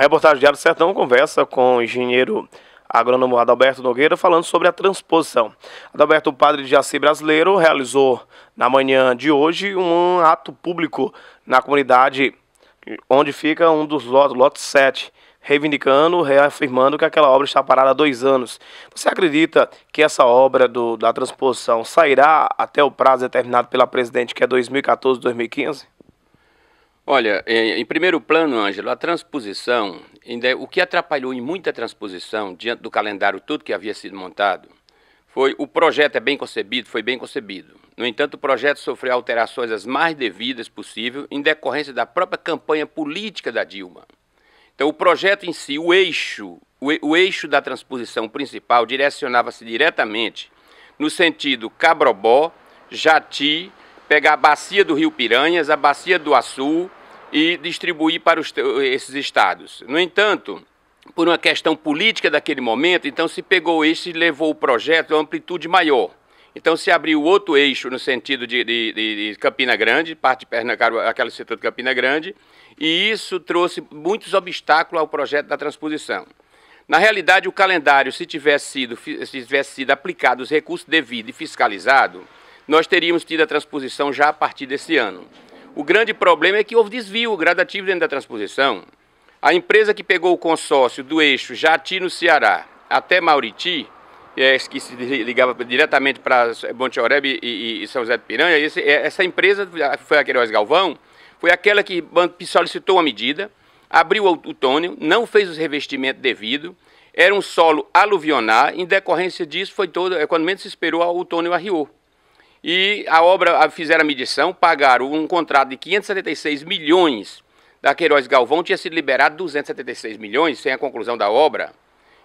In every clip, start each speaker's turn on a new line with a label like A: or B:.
A: A reportagem Diário do Sertão conversa com o engenheiro agrônomo Adalberto Nogueira falando sobre a transposição. Adalberto Padre de Jaci Brasileiro realizou na manhã de hoje um ato público na comunidade onde fica um dos lotes, lote 7, reivindicando, reafirmando que aquela obra está parada há dois anos. Você acredita que essa obra do, da transposição sairá até o prazo determinado pela presidente, que é 2014-2015? Olha, é, em primeiro plano, Ângelo, a transposição, é, o que atrapalhou em muita transposição, diante do calendário todo que havia sido montado, foi o projeto é bem concebido, foi bem concebido. No entanto, o projeto sofreu alterações as mais devidas possível em decorrência da própria campanha política da Dilma. Então, o projeto em si, o eixo, o, eixo da transposição principal direcionava-se diretamente no sentido Cabrobó, Jati, pegar a bacia do Rio Piranhas, a bacia do Açu, e distribuir para os, esses estados. No entanto, por uma questão política daquele momento, então se pegou esse e levou o projeto a uma amplitude maior. Então se abriu outro eixo no sentido de, de, de Campina Grande, parte de Pernambuco, aquele setor de Campina Grande, e isso trouxe muitos obstáculos ao projeto da transposição. Na realidade, o calendário, se tivesse sido, se tivesse sido aplicado os recursos devidos e fiscalizado, nós teríamos tido a transposição já a partir desse ano. O grande problema é que houve desvio gradativo dentro da transposição. A empresa que pegou o consórcio do eixo Jati no Ceará até Mauriti, é, que se ligava diretamente para Monte Oreb e, São José do Piranha, é, essa empresa, foi a Queiroz Galvão, foi aquela que solicitou a medida, abriu o túnel, não fez os revestimentos devido, era um solo aluvionar, em decorrência disso foi todo, é, quando menos se esperou, o túnel arriou. E a obra fizeram a medição, pagaram um contrato de 576 milhões. Da Queiroz Galvão tinha sido liberado 276 milhões sem a conclusão da obra.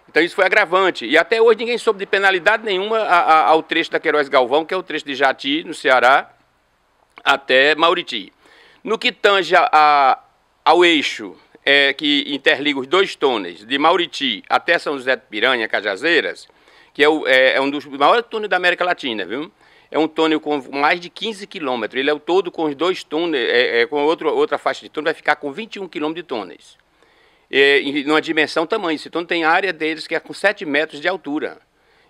A: Então isso foi agravante. E até hoje ninguém soube de penalidade nenhuma ao trecho da Queiroz Galvão, que é o trecho de Jati, no Ceará, até Mauriti. No que tange a, a, ao eixo é, que interliga os dois túneis, de Mauriti até São José de Piranha, Cajazeiras, que é, o, é, é um dos maiores túneis da América Latina, viu? É um túnel com mais de 15 quilômetros. Ele é o todo com os dois túneis, é, é com outro, outra faixa de túnel, vai ficar com 21 quilômetros de túneis. em uma dimensão tamanho. Esse túnel tem área deles que é com 7 metros de altura.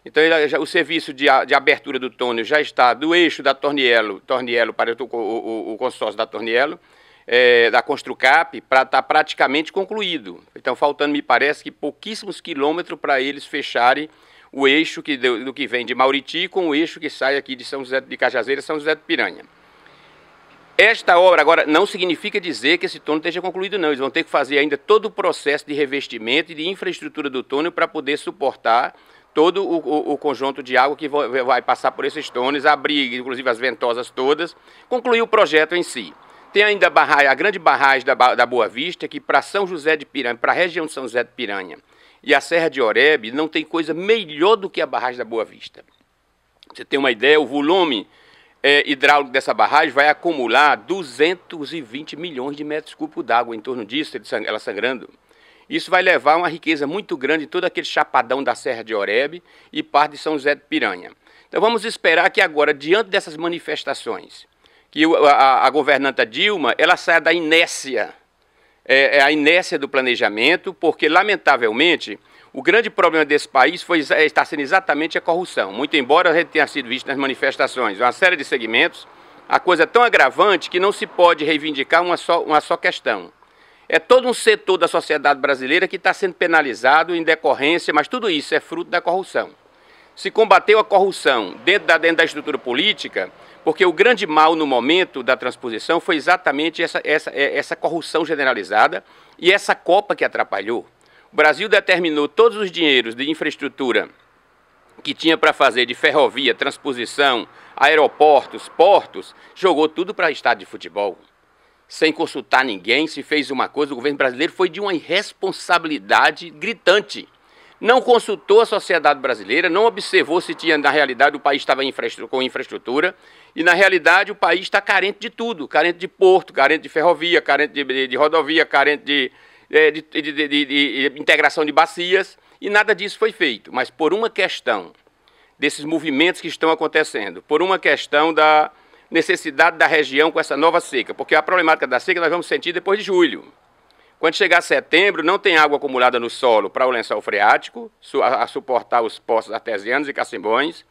A: Então, ele, já, o serviço de, de, abertura do túnel já está do eixo da Tornielo, Tornielo para o, o, o consórcio da Tornielo, é, da Construcap, para estar tá praticamente concluído. Então, faltando, me parece, que pouquíssimos quilômetros para eles fecharem o eixo que, do, do que vem de Mauriti com o eixo que sai aqui de São José de Cajazeira, São José do Piranha. Esta obra, agora, não significa dizer que esse túnel esteja concluído, não. Eles vão ter que fazer ainda todo o processo de revestimento e de infraestrutura do túnel para poder suportar todo o, o, o, conjunto de água que vai passar por esses túneis, abrir, inclusive, as ventosas todas, concluir o projeto em si. Tem ainda a, barragem, a grande barragem da, da Boa Vista, que para São José de Piranha, para a região de São José de Piranha, e a Serra de Oreb não tem coisa melhor do que a barragem da Boa Vista. Você tem uma ideia, o volume é, hidráulico dessa barragem vai acumular 220 milhões de metros cúbicos d'água em torno disso, ela sangrando. Isso vai levar uma riqueza muito grande em todo aquele chapadão da Serra de Oreb e parte de São José de Piranha. Então vamos esperar que agora, diante dessas manifestações, que a, a, a governanta Dilma ela saia da inércia é, é, a inércia do planejamento, porque, lamentavelmente, o grande problema desse país foi, está sendo exatamente a corrupção. Muito embora a gente tenha sido visto nas manifestações, uma série de segmentos, a coisa é tão agravante que não se pode reivindicar uma só, uma só questão. É todo um setor da sociedade brasileira que está sendo penalizado em decorrência, mas tudo isso é fruto da corrupção se combateu a corrupção dentro da, dentro da estrutura política, porque o grande mal no momento da transposição foi exatamente essa, essa, é, essa corrupção generalizada e essa Copa que atrapalhou. O Brasil determinou todos os dinheiros de infraestrutura que tinha para fazer de ferrovia, transposição, aeroportos, portos, jogou tudo para estádio de futebol. Sem consultar ninguém, se fez uma coisa, o governo brasileiro foi de uma irresponsabilidade gritante não consultou a sociedade brasileira, não observou se tinha, na realidade, o país estava com infraestrutura, e na realidade o país está carente de tudo, carente de porto, carente de ferrovia, carente de, de, de rodovia, carente é, de, de, integração de bacias, e nada disso foi feito. Mas por uma questão desses movimentos que estão acontecendo, por uma questão da necessidade da região com essa nova seca, porque a problemática da seca nós vamos sentir depois de julho. Quando chegar setembro, não tem água acumulada no solo para o lençol freático, a, a suportar os poços artesianos e cacimbões,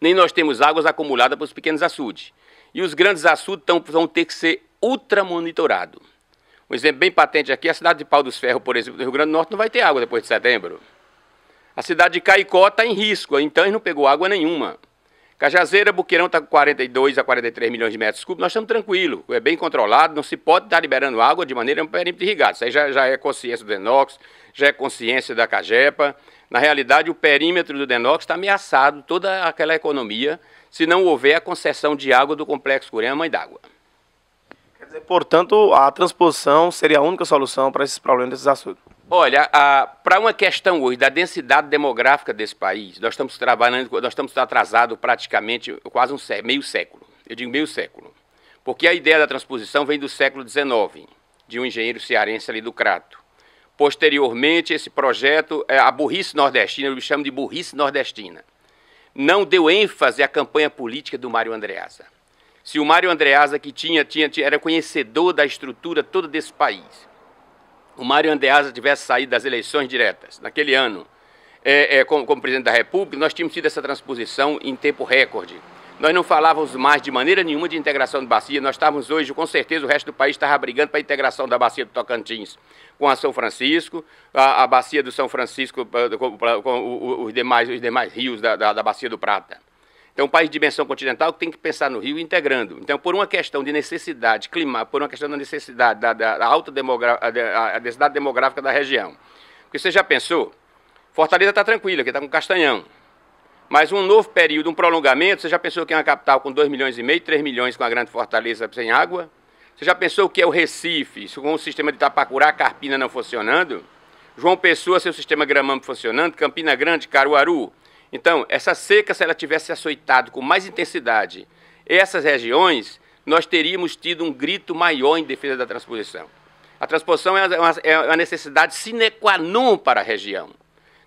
A: nem nós temos águas acumuladas para os pequenos açudes. E os grandes açudes tão, vão ter que ser ultramonitorados. Um exemplo bem patente aqui, é a cidade de Pau dos Ferros, por exemplo, do Rio Grande do Norte, não vai ter água depois de setembro. A cidade de Caicó está em risco, então não pegou água nenhuma. Cajazeira, Buqueirão está com 42 a 43 milhões de metros cúbicos. Nós estamos tranquilos, é bem controlado, não se pode estar liberando água de maneira um perímetro irrigado. Isso aí já, já é consciência do Denox, já é consciência da Cajepa. Na realidade, o perímetro do Denox está ameaçado, toda aquela economia, se não houver a concessão de água do Complexo Curenha Mãe d'Água. Quer dizer, Portanto, a transposição seria a única solução para esses problemas desses assuntos. Olha, para uma questão hoje da densidade demográfica desse país, nós estamos trabalhando, nós estamos atrasados praticamente quase um meio século. Eu digo meio século, porque a ideia da transposição vem do século XIX, de um engenheiro cearense ali do Crato. Posteriormente, esse projeto, é, a burrice nordestina, eu chamo de burrice nordestina, não deu ênfase à campanha política do Mário Andreasa. Se o Mário Andreasa, que tinha, tinha era conhecedor da estrutura toda desse país, o Mário Andeasa tivesse saído das eleições diretas naquele ano é, é, como, como, presidente da República, nós tínhamos tido essa transposição em tempo recorde. Nós não falávamos mais de maneira nenhuma de integração de bacia, nós estávamos hoje, com certeza, o resto do país estava brigando para a integração da bacia do Tocantins com a São Francisco, a, a bacia do São Francisco eh, com, com, com os, demais, os demais rios da, da, da bacia do Prata. Então, um país de dimensão continental tem que pensar no Rio integrando. Então, por uma questão de necessidade climática, por uma questão da necessidade da, da alta demográfica, densidade demográfica da região. Porque você já pensou, Fortaleza está tranquila, que está com Castanhão. Mas um novo período, um prolongamento, você já pensou que é uma capital com 2 milhões e meio, 3 milhões com a grande Fortaleza sem água? Você já pensou que é o Recife, com o sistema de Tapacurá, Carpina não funcionando? João Pessoa, seu sistema Gramampo funcionando, Campina Grande, Caruaru, então, essa seca, se ela tivesse açoitado com mais intensidade essas regiões, nós teríamos tido um grito maior em defesa da transposição. A transposição é uma, é uma é necessidade sine qua non para a região.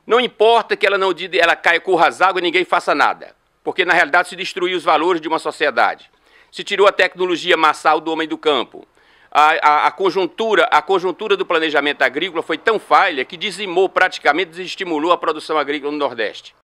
A: Não importa que ela não ela caia com raságua e ninguém faça nada, porque na realidade se destruiu os valores de uma sociedade. Se tirou a tecnologia massal do homem do campo. A, a, a, conjuntura, a conjuntura do planejamento agrícola foi tão falha que dizimou, praticamente desestimulou a produção agrícola no Nordeste.